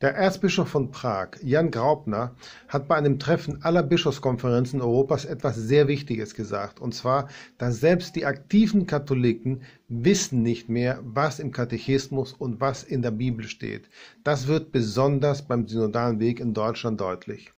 Der Erzbischof von Prag, Jan Graubner, hat bei einem Treffen aller Bischofskonferenzen Europas etwas sehr Wichtiges gesagt, und zwar, dass selbst die aktiven Katholiken wissen nicht mehr, was im Katechismus und was in der Bibel steht. Das wird besonders beim synodalen Weg in Deutschland deutlich.